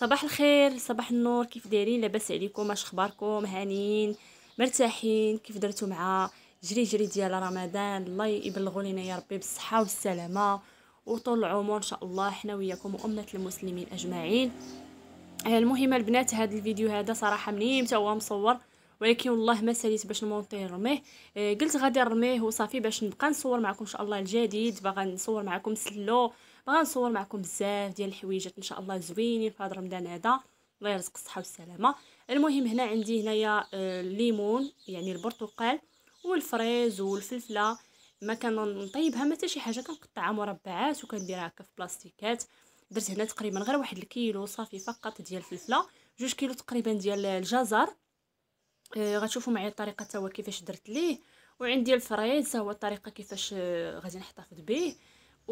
صباح الخير صباح النور كيف دايرين لاباس عليكم اش اخباركم هانيين مرتاحين كيف درتو مع جري جري ديال رمضان الله يبلغوا لينا يا ربي بالصحه والسلامه وطول العمر ان شاء الله حنا وياكم وامه المسلمين اجمعين آه، المهم البنات هذا الفيديو هذا صراحه منين حتى هو مصور ولكن والله ما ساليت باش نمونطي نرميه آه، قلت غادي نرميه وصافي باش نبقى نصور معكم ان شاء الله الجديد باغا نصور معكم سلو بغا نصور معكم بزاف ديال الحويجات ان شاء الله زوينين في هذا رمضان هذا الله يرزق الصحه والسلامه المهم هنا عندي هنايا آه، الليمون يعني البرتقال والفريز والفلفله ما كنطيبها ما حتى شي حاجه كنقطعها مربعات وكنديرها هكا في بلاستيكات درت هنا تقريبا غير واحد الكيلو صافي فقط ديال الفلفله جوج كيلو تقريبا ديال الجزر آه، غتشوفوا معايا الطريقه هو كيفاش درت ليه وعندي الفريز هو الطريقه كيفاش آه، غادي نحتفظ به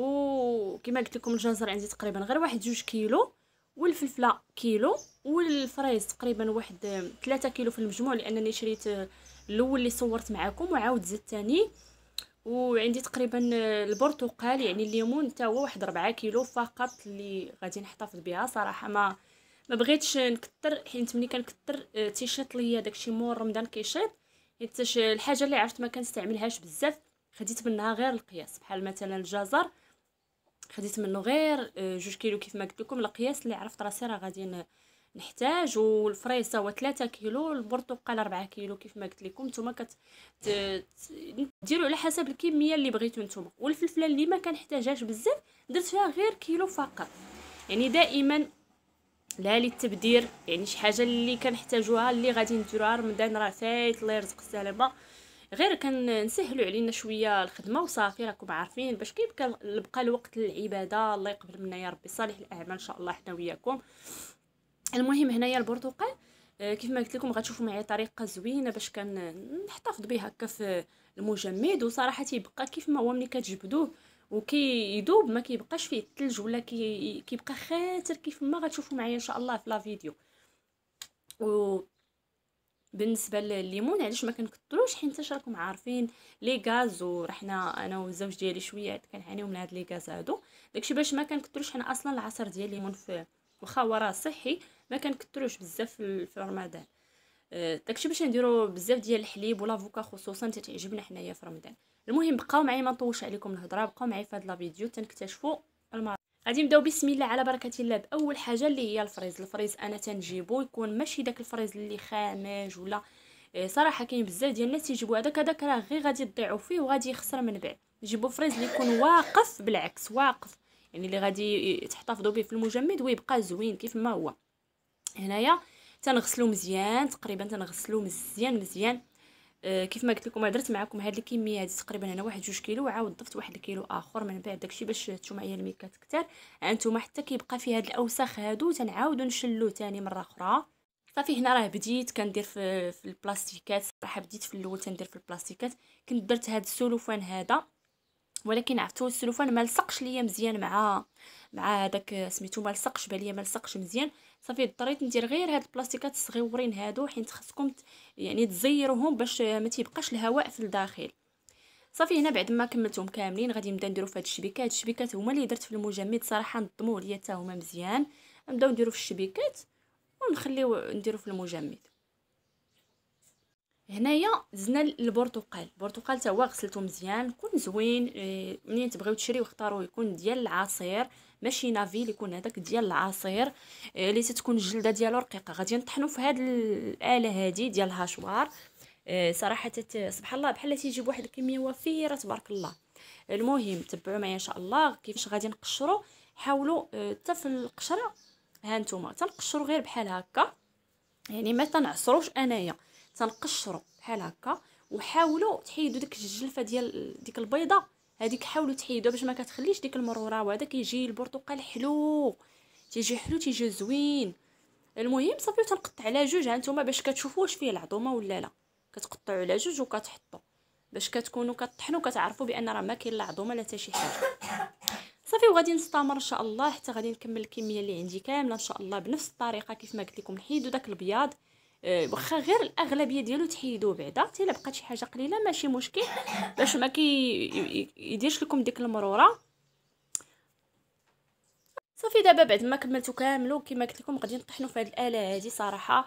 وكما قلت لكم الجزر عندي تقريبا غير واحد جوج كيلو والفلفله كيلو والفريز تقريبا واحد 3 كيلو في المجموع لانني شريت الاول اللي صورت معاكم وعاود زدت ثاني وعندي تقريبا البرتقال يعني الليمون حتى هو واحد 4 كيلو فقط اللي غادي نحتفظ بها صراحه ما ما بغيتش نكثر حيت ملي كنكثر آه، تيشيط ليا داكشي مور رمضان كيشيط حيت الحاجه اللي عرفت ما كنستعملهاش بزاف خديت منها غير القياس بحال مثلا الجزر خديت منه غير آه، جوج كيلو كيف ما قلت لكم القياس اللي عرفت راسي راه غادي نحتاج والفريسه هو 3 كيلو البرتقال 4 كيلو كيف ما قلت لكم نتوما كديروا على حسب الكميه اللي بغيتو نتوما والفلفله اللي ما كنحتاجهاش بزاف درت فيها غير كيلو فقط يعني دائما لا للتبدير يعني شي حاجه اللي كنحتاجوها اللي غادي نديروها رمضان راه فايت الله يرزق السلامه غير كنسهلوا علينا شويه الخدمه وصافي راكم عارفين باش كيبقى يبقى الوقت للعباده الله يقبل منا يا ربي صالح الاعمال ان شاء الله حنا وياكم المهم هنايا البرتقال آه، كيف ما قلت لكم غتشوفوا معايا طريقه زوينه باش كنحتفظ به هكا في المجمد وصراحه يبقى كيف ما هو ملي كتجبدوه وكيذوب ما كيبقاش فيه الثلج ولا كي كيبقى خاتر كيف ما غتشوفوا معايا ان شاء الله في لا فيديو و بالنسبه لليمون علاش ما كنكثروش حيت راكم عارفين لي غاز ورحنا انا والزوج ديالي شويه كنعانيو من هاد لي غاز هادو داكشي باش ما كنكثروش حنا اصلا العصير ديال الليمون في واخا هو راه صحي ما كنكثروش بزاف في رمضان آه، داكشي باش نديرو بزاف ديال الحليب والافوكا خصوصا تتعجبنا حنايا في رمضان المهم بقاو معايا ما نطولش عليكم الهضره بقاو معايا في هاد لا فيديو تنكتشفوا غادي نبداو بسم الله على بركه الله باول حاجه اللي هي الفريز الفريز انا تنجيبو يكون ماشي داك الفريز اللي خامج ولا آه، صراحه كاين بزاف ديال الناس تيجيبو هذاك هذاك راه غير غادي تضيعوا فيه وغادي يخسر من بعد جيبوا فريز اللي يكون واقف بالعكس واقف يعني اللي غادي تحتفظوا به في المجمد ويبقى زوين كيف ما هو هنايا تنغسلو مزيان تقريبا تنغسلو مزيان مزيان آه، كيف ما قلت لكم درت معكم هذه الكميه هذه تقريبا انا واحد جوج كيلو وعاود ضفت واحد الكيلو اخر من بعد داكشي باش معايا الميكات كتكثر انتم حتى كيبقى في هذه الاوساخ هادو تنعاودو نشلو تاني مره اخرى صافي هنا راه بديت كندير في, في البلاستيكات صراحه بديت في الاول تندير في البلاستيكات كنت درت هذا السلوفان هذا ولكن عرفتو السلوفان ما لصقش ليا مزيان مع مع هذاك سميتو ما لصقش باليا ما لصقش مزيان صافي اضطريت ندير غير هاد البلاستيكات الصغيورين هادو حيت خاصكم يعني تزيروهم باش ما تيبقاش الهواء في الداخل صافي هنا بعد ما كملتهم كاملين غادي نبدا نديرو في هاد الشبيكات الشبيكات هما اللي درت في المجمد صراحه نظموه ليا حتى هما مزيان نبداو نديرو في الشبيكات ونخليو نديرو في المجمد هنايا زدنا البرتقال البرتقال تا هو غسلته مزيان يكون زوين آه، منين تبغيو تشريو اختاروا يكون ديال العصير ماشي نافيل يكون هذاك ديال العصير آه، اللي تتكون الجلده ديالو رقيقه غادي نطحنوا في هذه الاله هذه ديال الهاشوار آه، صراحه سبحان الله بحال تيجيب واحد الكميه وفيره تبارك الله المهم تبعوا معايا ان شاء الله كيفاش غادي نقشروا حاولوا حتى في القشره ها نتوما تنقشروا غير بحال هكا يعني ما تنعصروش انايا تنقشروا بحال هكا وحاولوا تحيدوا ديك الجلفه ديال ديك البيضه هذيك حاولوا تحيدوها باش ما كتخليش ديك المروره وهذا كيجي البرتقال حلو تيجي حلو تيجي زوين المهم صافي تنقطع على جوج ها نتوما باش كتشوفوا واش فيه العظومه ولا لا كتقطعوا على جوج وكتحطوا باش كتكونوا كطحنوا كتعرفوا بان راه ما كاين لا عظومه لا حتى شي حاجه صافي وغادي نستمر ان شاء الله حتى غادي نكمل الكميه اللي عندي كامله ان شاء الله بنفس الطريقه كيف ما قلت لكم نحيدوا داك البياض واخا غير الاغلبيه ديالو تحيدوه بعدا حتى الا بقات شي حاجه قليله ماشي مشكل باش ما كيديرش لكم ديك المروره صافي دابا بعد ما كملتو كاملو كما قلت لكم غادي نطحنوا في هذه الاله هذه صراحه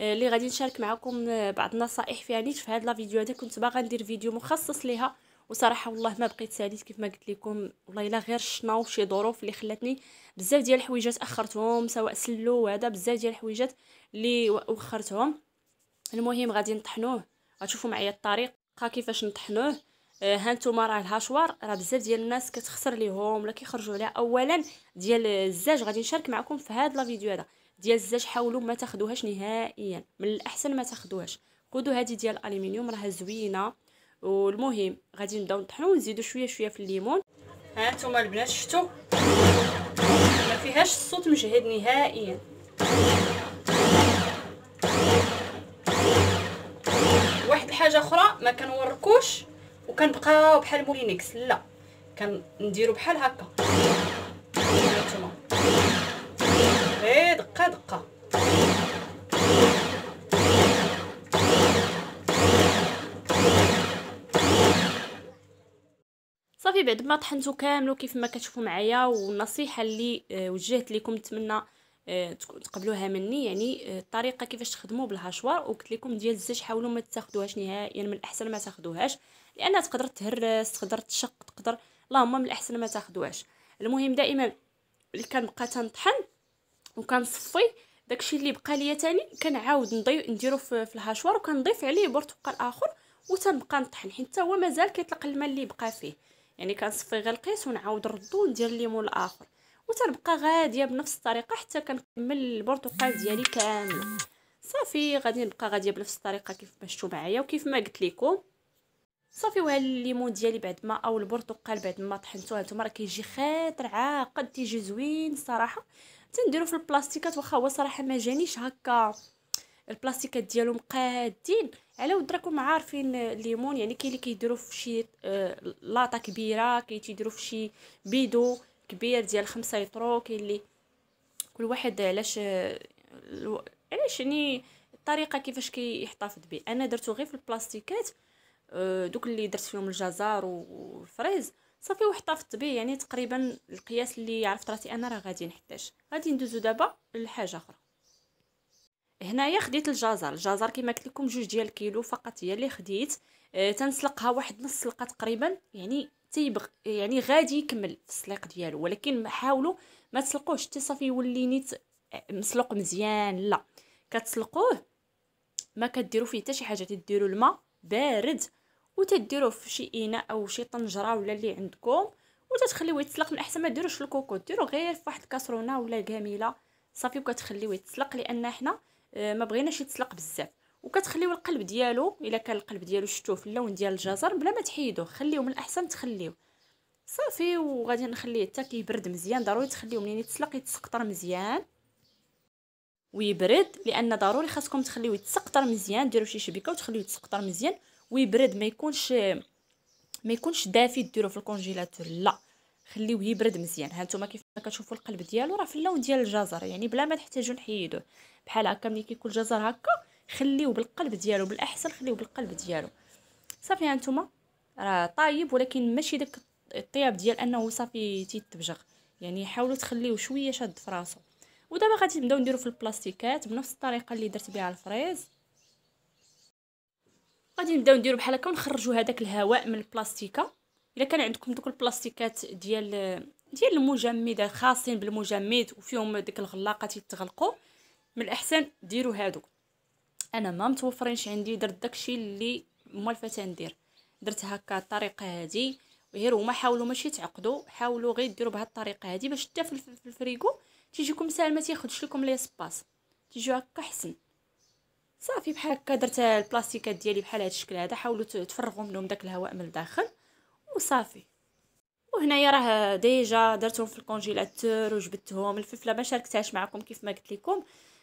آه، اللي غادي نشارك معكم بعض النصائح فيها نيت يعني في هذه لا فيديو هذا كنت باغا ندير فيديو مخصص ليها وصراحه والله ما بقيت ساليت كيف ما قلت لكم والله الا غير الشنا وشي ظروف اللي خلاتني بزاف ديال الحويجات اخرتهم سواء سلو وهذا بزاف ديال الحويجات اللي وخرتهم المهم غادي نطحنوه غتشوفوا معايا الطريق كيفاش نطحنوه آه، ها نتوما راه الهاشوار راه بزاف ديال الناس كتخسر ليهم ولا كيخرجوا عليها اولا ديال الزاج غادي نشارك معكم في هذا لا فيديو هذا ديال الزاج حاولوا ما تاخذوهاش نهائيا من الاحسن ما تاخذوهاش خذوا هذه ديال الالومنيوم راه زوينه والمهم غادي نبداو نطحنو ونزيدو شويه شويه في الليمون ها نتوما البنات شفتو ما فيهاش الصوت مجهد نهائيا واحد الحاجه اخرى ما كنوركوش وكنبقاو بحال مولينكس لا كنديرو بحال هكا ها نتوما غير إيه، دقه دقه صافي بعد ما طحنتو كامل كيف ما كتشوفوا معايا والنصيحه اللي آه، وجهت لكم نتمنى آه، تقبلوها مني يعني آه، الطريقه كيفاش تخدموا بالهاشوار وقلت لكم ديال الزيت حاولوا ما تاخذوهاش نهائيا يعني من الاحسن ما تاخذوهاش لانها تقدر تهرس تقدر تشق تقدر اللهم من الاحسن ما تاخذوهاش المهم دائما اللي كنبقى تنطحن وكنصفي داكشي اللي بقى ليا تاني كنعاود نضيف نديرو في, الهاشوار وكنضيف عليه برتقال اخر وتنبقى نطحن حيت هو مازال كيطلق الماء اللي بقى فيه يعني كنصفي غير القيس ونعاود نردو ندير الليمون الاخر وتنبقى غاديه بنفس الطريقه حتى كنكمل البرتقال ديالي كامل صافي غادي نبقى غاديه بنفس الطريقه كيف ما شفتوا معايا وكيف ما قلت لكم صافي وها الليمون ديالي بعد ما او البرتقال بعد ما طحنتو هانتوما راه كيجي خاطر عاقد تيجي زوين الصراحه تنديرو في البلاستيكات واخا هو صراحه ما جانيش هكا البلاستيكات ديالهم قادين على ود راكم عارفين الليمون يعني كاين اللي كيديروا في شي آه، لاطه كبيره كاين تيديروا في شي بيدو كبير ديال 5 لتر كاين اللي كل واحد علاش آه، علاش يعني الطريقه كيفاش كيحتفظ به انا درتو غير في البلاستيكات آه، دوك اللي درت فيهم الجزر والفريز صافي واحتفظت به يعني تقريبا القياس اللي عرفت راسي انا راه غادي نحتاج غادي ندوزو دابا لحاجه اخرى هنايا خديت الجزر الجزر كما قلت لكم جوج ديال الكيلو فقط هي اللي خديت آه، تنسلقها واحد نص سلقه تقريبا يعني تيبغ يعني غادي يكمل السليق ديالو ولكن حاولوا ما تسلقوش حتى صافي يولي نيت مسلوق مزيان لا كتسلقوه ما كديروا فيه حتى شي حاجه تديروا الماء بارد وتديروه في شي اناء او شي طنجره ولا اللي عندكم وتتخليوه يتسلق من احسن ما ديروش الكوكو ديروا غير في واحد الكاسرونه ولا كامله صافي وكتخليوه يتسلق لان حنا آه، ما بغيناش يتسلق بزاف وكتخليو القلب ديالو الا كان القلب ديالو شتوه في اللون ديال الجزر بلا ما تحيدوه خليوه من الاحسن تخليوه صافي وغادي نخليه حتى كيبرد مزيان ضروري تخليوه منين يتسلق يتسقطر مزيان ويبرد لان ضروري خاصكم تخليوه يتسقطر مزيان ديروا شي شبكه وتخليوه يتسقطر مزيان ويبرد ما يكونش ما يكونش دافي ديروه في الكونجيلاتور لا خليوه يبرد مزيان ها نتوما كيف كتشوفوا القلب ديالو راه في اللون ديال الجزر يعني بلا ما تحتاجوا نحيدوه بحال هكا ملي كيكون الجزر هكا خليوه بالقلب ديالو بالاحسن خليوه بالقلب ديالو صافي ها راه طايب ولكن ماشي داك الطياب ديال انه صافي تيتبجغ يعني حاولوا تخليوه شويه شاد في راسو ودابا غادي نبداو نديرو في البلاستيكات بنفس الطريقه اللي درت بها الفريز غادي نبداو نديرو بحال هكا ونخرجوا هذاك الهواء من البلاستيكه الا كان عندكم دوك البلاستيكات ديال ديال المجمدات خاصين بالمجمد وفيهم ديك الغلاقه تيتغلقوا من الاحسن ديروا هادو انا ما متوفرينش عندي درت داكشي اللي موالفه ندير درت هكا الطريقه هذه غير هما حاولوا ماشي تعقدوا حاولوا غير ديروا بهاد الطريقه هذه باش حتى في الفريكو تيجيكم ساهل ما تياخذش لكم لي سباس تيجيو هكا حسن صافي بحال هكا درت البلاستيكات ديالي بحال هاد الشكل هذا حاولوا تفرغوا منهم داك الهواء من الداخل وصافي وهنايا راه ديجا درتهم في الكونجيلاتور وجبدتهم الفلفله ما شاركتهاش معكم كيف ما قلت لكم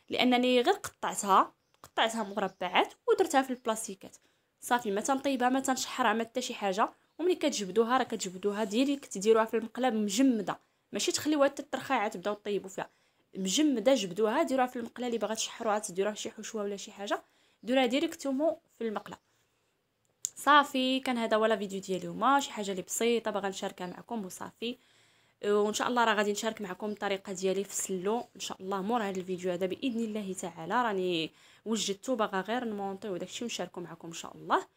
لانني غير قطعتها قطعتها مربعات ودرتها في البلاستيكات صافي ما تنطيبها ما تنشحرها ما حتى شي حاجه وملي كتجبدوها راه كتجبدوها ديريكت ديروها في المقله مجمده ماشي تخليوها ترخى عاد تبداو طيبوا فيها مجمده جبدوها ديروها في المقله اللي باغا تشحروها تديروها شي حشوه ولا شي حاجه ديروها ديريكتومون في المقله صافي كان هذا ولا فيديو ديال اليوم شي حاجه اللي بسيطه باغا نشاركها معكم وصافي وان شاء الله راه غادي نشارك معكم الطريقه ديالي في السلو ان شاء الله مور هذا الفيديو هذا باذن الله تعالى راني وجدته باغا غير نمونطيو وداكشي ونشاركو معكم ان شاء الله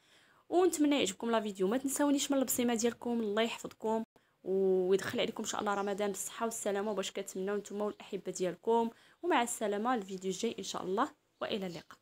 ونتمنى يعجبكم لا فيديو ما تنساونيش من البصيمه ديالكم الله يحفظكم ويدخل عليكم ان شاء الله رمضان بالصحه والسلامه باش كتمنوا نتوما والاحبه ديالكم ومع السلامه الفيديو الجاي ان شاء الله والى اللقاء